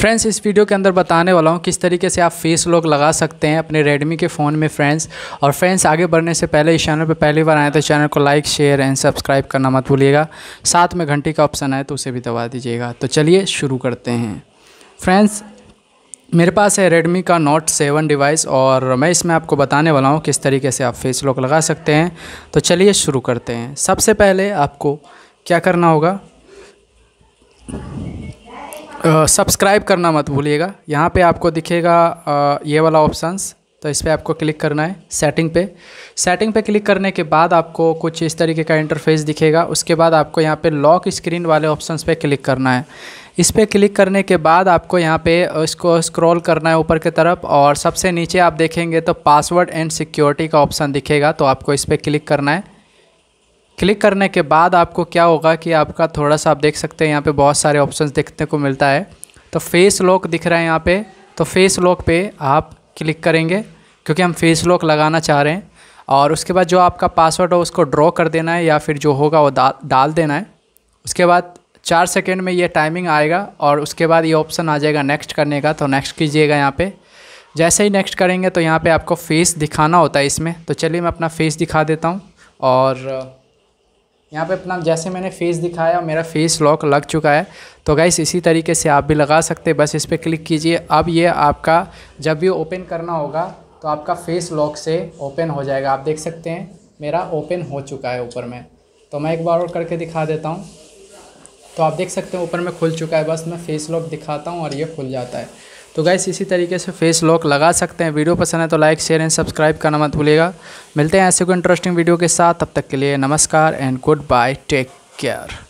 friends इस video के अंदर बताने वाला हूँ किस तरीके से आप फेस लॉक लगा सकते हैं अपने रेडमी के फ़ोन में फ्रेंड्स और फ्रेंड्स आगे बढ़ने से पहले इस चैनल पर पहली बार आए तो चैनल को लाइक शेयर एंड सब्सक्राइब करना मत भूलिएगा साथ में घंटी का ऑप्शन आए तो उसे भी दबा दीजिएगा तो चलिए शुरू करते हैं फ्रेंड्स मेरे पास है रेडमी का नोट सेवन डिवाइस और मैं इसमें आपको बताने वाला हूँ किस तरीके से आप फेस लॉक लगा सकते हैं तो चलिए शुरू करते हैं सबसे पहले आपको क्या करना होगा सब्सक्राइब करना मत भूलिएगा यहाँ पे आपको दिखेगा ये वाला ऑप्शंस तो इस पर आपको क्लिक करना है सेटिंग पे सेटिंग पे क्लिक करने के बाद आपको कुछ इस तरीके का इंटरफेस दिखेगा उसके बाद आपको यहाँ पे लॉक स्क्रीन वाले ऑप्शंस पे क्लिक करना है इस पर क्लिक करने के बाद आपको यहाँ पे इसको स्क्रॉल करना है ऊपर की तरफ और सबसे नीचे आप देखेंगे तो पासवर्ड एंड सिक्योरिटी का ऑप्शन दिखेगा तो आपको इस पर क्लिक करना है क्लिक करने के बाद आपको क्या होगा कि आपका थोड़ा सा आप देख सकते हैं यहाँ पे बहुत सारे ऑप्शंस देखने को मिलता है तो फेस लॉक दिख रहा है यहाँ पे तो फेस लॉक पे आप क्लिक करेंगे क्योंकि हम फेस लॉक लगाना चाह रहे हैं और उसके बाद जो आपका पासवर्ड हो उसको ड्रॉ कर देना है या फिर जो होगा वो डाल डाल देना है उसके बाद चार सेकेंड में ये टाइमिंग आएगा और उसके बाद ये ऑप्शन आ जाएगा नेक्स्ट करने का तो नेक्स्ट कीजिएगा यहाँ पर जैसे ही नेक्स्ट करेंगे तो यहाँ पर आपको फेस दिखाना होता है इसमें तो चलिए मैं अपना फेस दिखा देता हूँ और यहाँ पे अपना जैसे मैंने फेस दिखाया मेरा फेस लॉक लग चुका है तो गाइस इसी तरीके से आप भी लगा सकते हैं बस इस पर क्लिक कीजिए अब ये आपका जब भी ओपन करना होगा तो आपका फेस लॉक से ओपन हो जाएगा आप देख सकते हैं मेरा ओपन हो चुका है ऊपर में तो मैं एक बार और करके दिखा देता हूँ तो आप देख सकते हैं ऊपर में खुल चुका है बस मैं फेस लॉक दिखाता हूँ और ये खुल जाता है तो गैस इसी तरीके से फेस लॉक लगा सकते हैं वीडियो पसंद है तो लाइक शेयर एंड सब्सक्राइब करना मत भूलिएगा मिलते हैं ऐसे कोई इंटरेस्टिंग वीडियो के साथ तब तक के लिए नमस्कार and goodbye take care